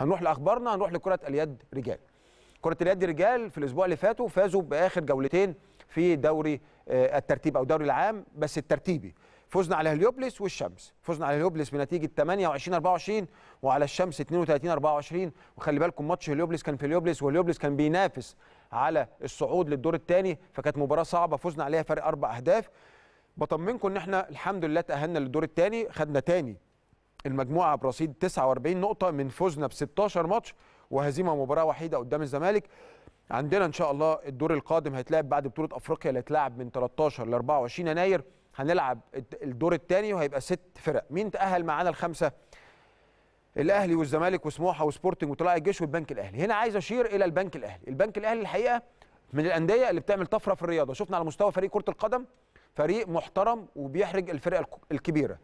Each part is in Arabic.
هنروح لاخبارنا هنروح لكره اليد رجال كره اليد رجال في الاسبوع اللي فاتوا فازوا باخر جولتين في دوري آه، الترتيب او دوري العام بس الترتيبي فزنا على هليوبلس والشمس فزنا على هليوبلس بنتيجه 28 24 وعلى الشمس 32 24 وخلي بالكم ماتش هليوبلس كان في هليوبلس وهليوبلس كان بينافس على الصعود للدور الثاني فكانت مباراه صعبه فزنا عليها فرق اربع اهداف بطمنكم ان احنا الحمد لله تاهلنا للدور الثاني خدنا ثاني المجموعه برصيد 49 نقطه من فوزنا ب 16 ماتش وهزيمه مباراه وحيده قدام الزمالك عندنا ان شاء الله الدور القادم هيتلعب بعد بطوله افريقيا اللي هتلعب من 13 ل 24 يناير هنلعب الدور الثاني وهيبقى ست فرق مين تاهل معانا الخمسه الاهلي والزمالك وسموحه وسبورتنج وطلائع الجيش والبنك الاهلي هنا عايز اشير الى البنك الاهلي البنك الاهلي الحقيقه من الانديه اللي بتعمل طفره في الرياضه شفنا على مستوى فريق كره القدم فريق محترم وبيحرج الفرق الكبيره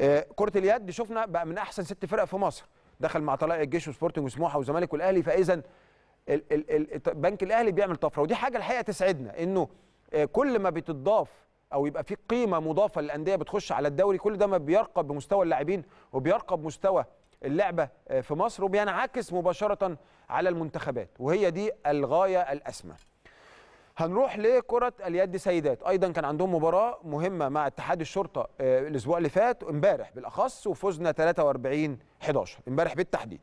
آه، كره اليد شفنا بقى من احسن ست فرق في مصر دخل مع طلائع الجيش وسبورتنج وسموحه والزمالك والاهلي فاذا البنك الاهلي بيعمل طفره ودي حاجه الحقيقه تسعدنا انه آه، كل ما بتضاف او يبقى في قيمه مضافه للانديه بتخش على الدوري كل ده ما بيرقى بمستوى اللاعبين وبيرقى بمستوى اللعبه آه، في مصر وبينعكس مباشره على المنتخبات وهي دي الغايه الاسمى هنروح لكرة اليد سيدات أيضا كان عندهم مباراة مهمة مع اتحاد الشرطة آه، الأسبوع اللي فات امبارح بالأخص وفزنا 43 11 امبارح بالتحديد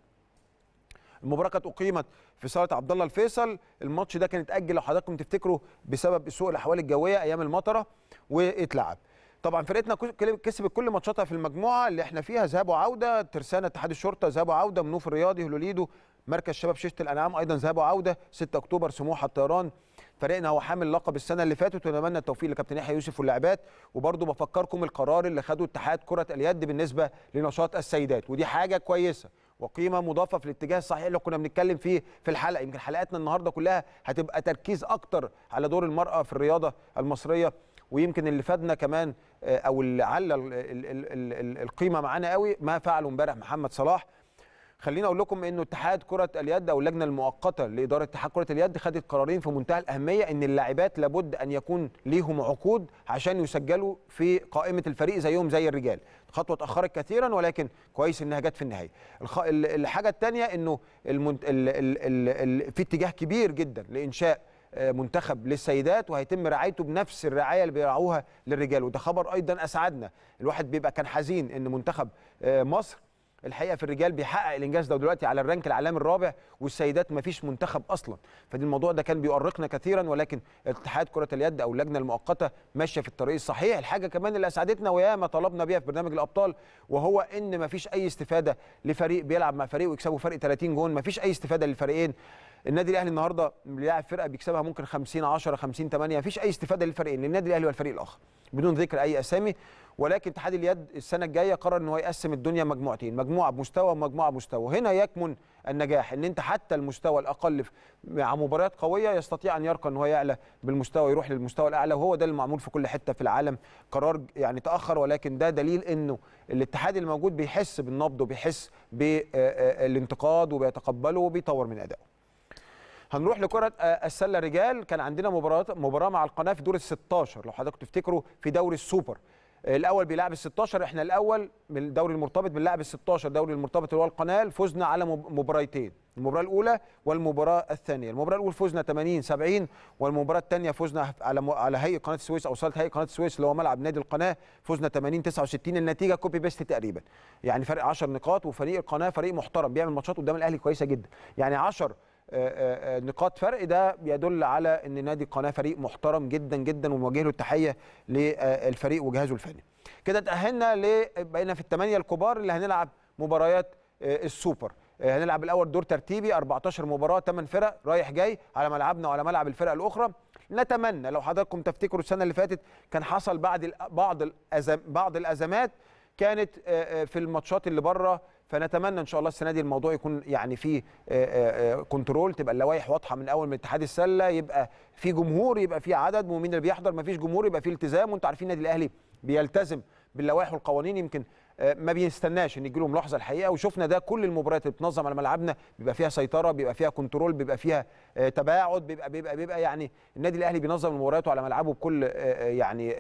المباراه كانت اقيمت في صاله عبد الله الفيصل الماتش ده كان اتاجل لو حضراتكم تفتكروا بسبب سوء الاحوال الجويه ايام المطره واتلعب طبعا فرقتنا كسبت كل ماتشاتها في المجموعه اللي احنا فيها ذهاب وعوده ترسانه اتحاد الشرطه ذهاب وعوده منوف الرياضي هلوليدو مركز شباب شيشه الانعام ايضا ذهاب وعوده 6 اكتوبر سموحه الطيران فريقنا هو حامل لقب السنه اللي فاتت ونتمنى التوفيق لكابتن يحيى يوسف واللاعبات وبرده بفكركم القرار اللي خده اتحاد كره اليد بالنسبه لنشاط السيدات ودي حاجه كويسه وقيمه مضافه في الاتجاه الصحيح اللي كنا بنتكلم فيه في الحلقه يمكن حلقاتنا النهارده كلها هتبقى تركيز اكتر على دور المراه في الرياضه المصريه ويمكن اللي فادنا كمان آه، او اللي على القيمه معانا قوي ما فعله امبارح محمد صلاح خليني اقول لكم انه اتحاد كره اليد او اللجنه المؤقته لاداره اتحاد كره اليد خدت قرارين في منتهى الاهميه ان اللاعبات لابد ان يكون ليهم عقود عشان يسجلوا في قائمه الفريق زيهم زي الرجال خطوه اتاخرت كثيرا ولكن كويس انها جت في النهايه الخ... الحاجه الثانيه انه المنت... ال... ال... ال... في اتجاه كبير جدا لانشاء آه، منتخب للسيدات وهيتم رعايته بنفس الرعايه اللي بيرعوها للرجال وده خبر ايضا اسعدنا الواحد بيبقى كان حزين ان منتخب آه، مصر الحقيقه في الرجال بيحقق الانجاز ده ودلوقتي على الرانك العالمي الرابع والسيدات ما فيش منتخب اصلا فدي الموضوع ده كان بيؤرقنا كثيرا ولكن اتحاد كره اليد او اللجنه المؤقته ماشيه في الطريق الصحيح الحاجه كمان اللي اسعدتنا وياما طلبنا بيها في برنامج الابطال وهو ان ما فيش اي استفاده لفريق بيلعب مع فريق ويكسبه فرق 30 جون ما فيش اي استفاده للفريقين النادي الاهلي النهارده بيلاعب فرقه بيكسبها ممكن 50 10 50 8 مفيش اي استفاده للفريقين للنادي الاهلي والفريق الاخر بدون ذكر اي اسامي ولكن اتحاد اليد السنه الجايه قرر ان هو يقسم الدنيا مجموعتين مجموعه بمستوى ومجموعه بمستوى هنا يكمن النجاح ان انت حتى المستوى الاقل مع مباريات قويه يستطيع ان يرقى ان هو يعلى بالمستوى يروح للمستوى الاعلى وهو ده المعمول في كل حته في العالم قرار يعني تاخر ولكن ده دليل انه الاتحاد الموجود بيحس بالنبض وبيحس بالانتقاد وبيتقبله وبيطور من ادائه هنروح لكره السله رجال كان عندنا مباراه مباراه مع القناه في دور ال 16 لو حضرتك تفتكروا في دوري السوبر الاول بيلعب ال 16 احنا الاول من الدوري المرتبط بنلعب ال 16 دوري المرتبط اللي هو القناه فزنا على مباراتين المباراه الاولى والمباراه الثانيه المباراه الاولى فزنا 80 70 والمباراه الثانيه فزنا على م... على هيئه قناه السويس او صاله هيئه قناه السويس اللي هو ملعب نادي القناه فزنا 80 69 النتيجه كوبي بيست تقريبا يعني فرق 10 نقاط وفريق القناه فريق محترم بيعمل ماتشات قدام الاهلي كويسه جدا يعني 10 آه، آه، آه، نقاط فرق ده يدل على ان نادي القناه فريق محترم جدا جدا ونوجه له التحيه للفريق وجهازه الفني كده تاهلنا ل بقينا في الثمانيه الكبار اللي هنلعب مباريات السوبر هنلعب الاول دور ترتيبي 14 مباراه 8 فرق رايح جاي على ملعبنا وعلى ملعب الفرق الاخرى نتمنى لو حضراتكم تفتكروا السنه اللي فاتت كان حصل بعد بعض الأزم بعض الازمات كانت في الماتشات اللي بره فنتمنى ان شاء الله السنه دي الموضوع يكون يعني فيه كنترول آه، آه، آه، تبقى اللوائح واضحه من اول من اتحاد السله يبقى في جمهور يبقى في عدد ومين اللي بيحضر ما فيش جمهور يبقى في التزام وانتم عارفين النادي الاهلي بيلتزم باللوائح والقوانين يمكن ما بيستناش ان يجي له ملاحظه الحقيقه وشفنا ده كل المباريات اللي بتنظم على ملعبنا بيبقى فيها سيطره بيبقى فيها كنترول بيبقى فيها تباعد بيبقى بيبقى بيبقى يعني النادي الاهلي بينظم مبارياته على ملعبه بكل يعني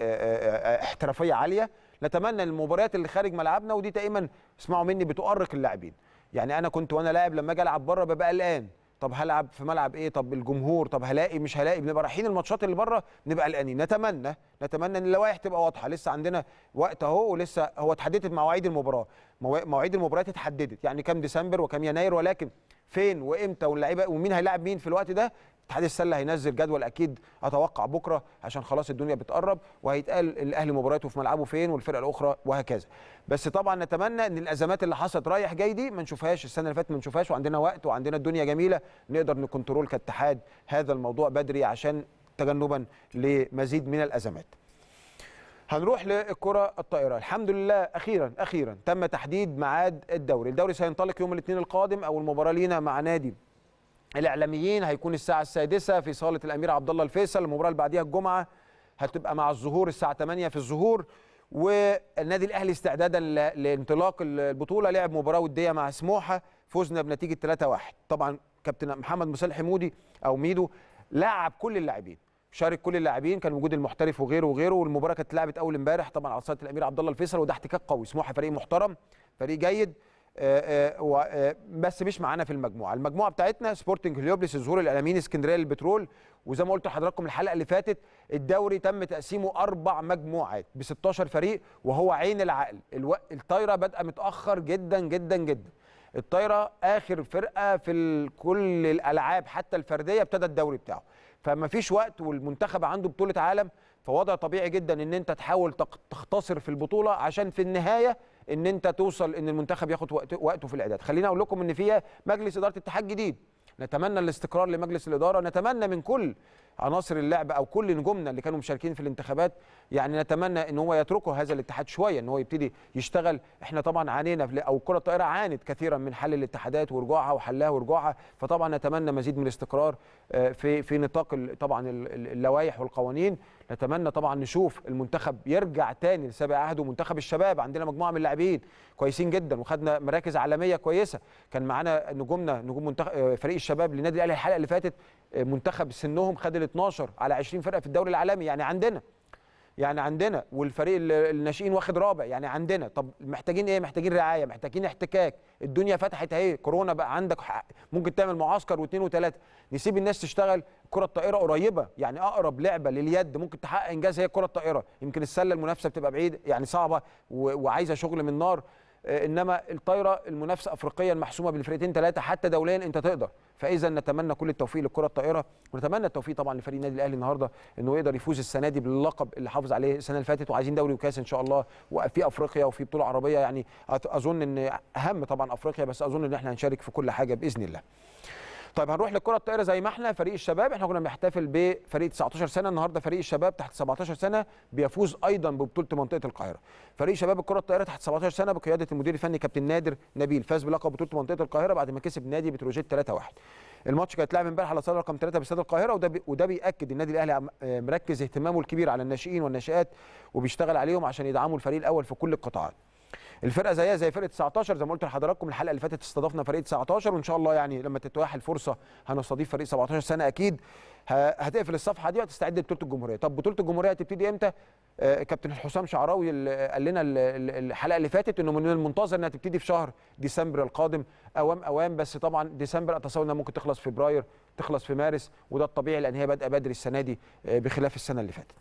احترافيه عاليه نتمنى المباريات اللي خارج ملعبنا ودي دايما اسمعوا مني بتؤرق اللاعبين يعني انا كنت وانا لاعب لما اجي العب بره ببقى قلقان طب هلعب في ملعب ايه طب الجمهور طب هلاقي مش هلاقي بنبقى رايحين الماتشات اللي بره نبقى قلقانين نتمنى نتمنى ان اللوائح تبقى واضحه لسه عندنا وقت اهو ولسه هو اتحددت مواعيد المباراه مواعيد المباريات اتحددت يعني كام ديسمبر وكام يناير ولكن فين وامتى واللعيبه ومين هيلاعب مين في الوقت ده اتحاد السله هينزل جدول اكيد اتوقع بكره عشان خلاص الدنيا بتقرب وهيتقال الاهلي مبارياته في ملعبه فين والفرق الاخرى وهكذا بس طبعا نتمنى ان الازمات اللي حصلت رايح جاي دي ما نشوفهاش السنه اللي فاتت ما نشوفهاش وعندنا وقت وعندنا الدنيا جميله نقدر نكنترول كاتحاد هذا الموضوع بدري عشان تجنبا لمزيد من الازمات هنروح للكره الطائره الحمد لله اخيرا اخيرا تم تحديد ميعاد الدوري الدوري سينطلق يوم الاثنين القادم او المباراه لينا مع نادي الاعلاميين هيكون الساعه السادسة في صاله الامير عبد الله الفيصل المباراه اللي بعديها الجمعه هتبقى مع الظهور الساعه 8 في الظهور والنادي الاهلي استعدادا لانطلاق البطوله لعب مباراه وديه مع سموحه فوزنا بنتيجه 3-1 طبعا كابتن محمد مصالح مودي او ميدو لعب كل اللاعبين شارك كل اللاعبين كان وجود المحترف وغيره وغيره والمباراه كانت اتلعبت اول امبارح طبعا على صاله الامير عبد الله الفيصل وده احتكاك قوي سموحه فريق محترم فريق جيد آه، آه، آه، بس مش معانا في المجموعه المجموعه بتاعتنا سبورتنج هليوبلس الظهور الالامين اسكندريه البترول وزي ما قلت لحضراتكم الحلقه اللي فاتت الدوري تم تقسيمه اربع مجموعات ب 16 فريق وهو عين العقل الو... الطايره بادئه متاخر جدا جدا جدا الطايره اخر فرقه في كل الالعاب حتى الفرديه ابتدى الدوري بتاعه فما فيش وقت والمنتخب عنده بطوله عالم فوضع طبيعي جدا ان انت تحاول تختصر في البطوله عشان في النهايه ان انت توصل ان المنتخب ياخد وقته في الاعداد خليني اقول لكم ان في مجلس اداره اتحاد جديد نتمنى الاستقرار لمجلس الاداره نتمنى من كل عناصر اللعب او كل نجومنا اللي كانوا مشاركين في الانتخابات يعني نتمنى ان هو يتركوا هذا الاتحاد شويه ان هو يبتدي يشتغل احنا طبعا عانينا او كره الطائره عانت كثيرا من حل الاتحادات ورجوعها وحلها ورجوعها فطبعا نتمنى مزيد من الاستقرار آه، في في نطاق طبعا اللوائح والقوانين نتمنى طبعا نشوف المنتخب يرجع تاني لسابق عهده منتخب الشباب عندنا مجموعه من اللاعبين كويسين جدا وخدنا مراكز عالميه كويسه كان معانا نجومنا نجوم منتخب آه، فريق الشباب للنادي الاهلي الحلقه اللي فاتت آه، منتخب سنهم خد ال 12 على 20 فرقه في الدوري العالمي يعني عندنا يعني عندنا والفريق الناشئين واخد رابع يعني عندنا طب محتاجين ايه محتاجين رعايه محتاجين احتكاك الدنيا فتحت اهي كورونا بقى عندك ممكن تعمل معسكر واثنين وثلاثه نسيب الناس تشتغل الكره الطائره قريبه يعني اقرب لعبه لليد ممكن تحقق انجاز هي الكره الطائره يمكن السله المنافسه بتبقى بعيده يعني صعبه وعايزه شغل من نار آه، انما الطايره المنافسه افريقيا محسومه بين فرقتين ثلاثه حتى دوليا انت تقدر فاذا نتمنى كل التوفيق للكره الطائره ونتمنى التوفيق طبعا لفريق النادي الاهلي النهارده انه يقدر يفوز السنه دي باللقب اللي حافظ عليه السنه اللي فاتت وعايزين دوري وكاس ان شاء الله وفي افريقيا وفي بطوله عربيه يعني اظن ان اهم طبعا افريقيا بس اظن ان احنا هنشارك في كل حاجه باذن الله طيب هنروح للكره الطائره زي ما احنا فريق الشباب احنا كنا بنحتفل بفريق 19 سنه النهارده فريق الشباب تحت 17 سنه بيفوز ايضا ببطوله منطقه القاهره فريق شباب الكره الطائره تحت 17 سنه بقياده المدير الفني كابتن نادر نبيل فاز بلقب بطوله منطقه القاهره بعد ما كسب نادي بتروجيت 3-1 الماتش كان اتلعب امبارح على صاله رقم 3 باستاد القاهره وده بي وده بياكد النادي الاهلي آه، مركز اهتمامه الكبير على الناشئين والناشئات وبيشتغل عليهم عشان يدعموا الفريق الاول في كل القطاعات الفرقه زيها زي فرقه 19 زي ما قلت لحضراتكم الحلقه اللي فاتت استضفنا فريق 19 وان شاء الله يعني لما تتواح الفرصه هنستضيف فريق 17 سنه اكيد هتقفل الصفحه دي وهتستعد لبطوله الجمهوريه طب بطوله الجمهوريه هتبتدي امتى آه، كابتن حسام شعراوي قال لنا الحلقه اللي فاتت انه من المنتظر انها تبتدي في شهر ديسمبر القادم اوام اوام بس طبعا ديسمبر اتصور انها ممكن تخلص في فبراير تخلص في مارس وده الطبيعي لان هي بادئه بدري السنه دي آه، بخلاف السنه اللي فاتت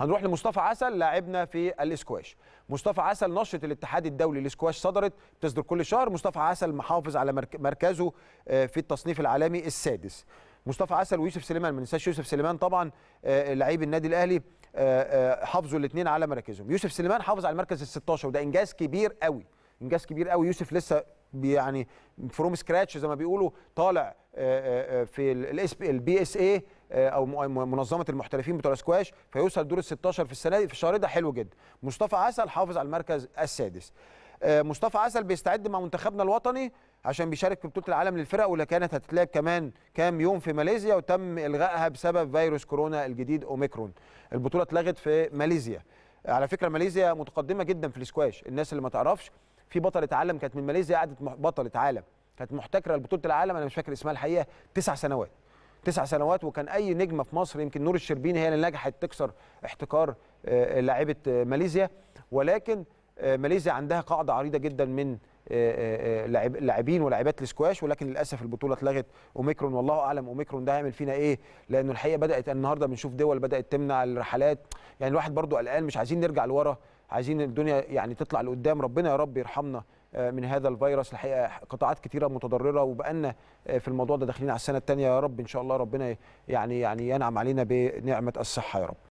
هنروح لمصطفى عسل لاعبنا في الاسكواش مصطفى عسل نشره الاتحاد الدولي للاسكواش صدرت بتصدر كل شهر مصطفى عسل محافظ على مركزه آه، في التصنيف العالمي السادس مصطفى عسل ويوسف سليمان ما ننساش يوسف سليمان طبعا آه، لعيب النادي الاهلي آه، حافظوا الاثنين على مراكزهم يوسف سليمان حافظ على المركز ال 16 وده انجاز كبير قوي انجاز كبير قوي يوسف لسه يعني فروم سكراتش زي ما بيقولوا طالع في الاس البي اس اي آه، او آه، منظمه المحترفين بتوع الاسكواش فيوصل دور ال 16 في السنه دي في الشهر ده حلو جدا مصطفى عسل حافظ على المركز السادس آه، مصطفى عسل بيستعد مع منتخبنا الوطني عشان بيشارك في بطوله العالم للفرق واللي كانت هتتلعب كمان كام يوم في ماليزيا وتم الغائها بسبب فيروس كورونا الجديد اوميكرون البطوله اتلغت في ماليزيا على فكره ماليزيا متقدمه جدا في الاسكواش الناس اللي ما تعرفش في بطله عالم كانت من ماليزيا قعدت بطله عالم كانت محتكره لبطوله العالم انا مش فاكر اسمها الحقيقه تسع سنوات تسع سنوات وكان اي نجمه في مصر يمكن نور الشربيني هي اللي نجحت تكسر احتكار آه، لاعيبه آه، ماليزيا ولكن آه، ماليزيا عندها قاعده عريضه جدا من لاعبين ولاعبات الاسكواش ولكن للاسف البطوله اتلغت اوميكرون والله اعلم اوميكرون ده هيعمل فينا ايه لانه الحقيقه بدات النهارده بنشوف دول بدات تمنع الرحلات يعني الواحد برضو قلقان مش عايزين نرجع لورا عايزين الدنيا يعني تطلع لقدام ربنا يا رب يرحمنا آه، من هذا الفيروس الحقيقه قطاعات كثيره متضرره وبقالنا آه، في الموضوع ده داخلين على السنه الثانيه يا رب ان شاء الله ربنا يعني يعني ينعم علينا بنعمه الصحه يا رب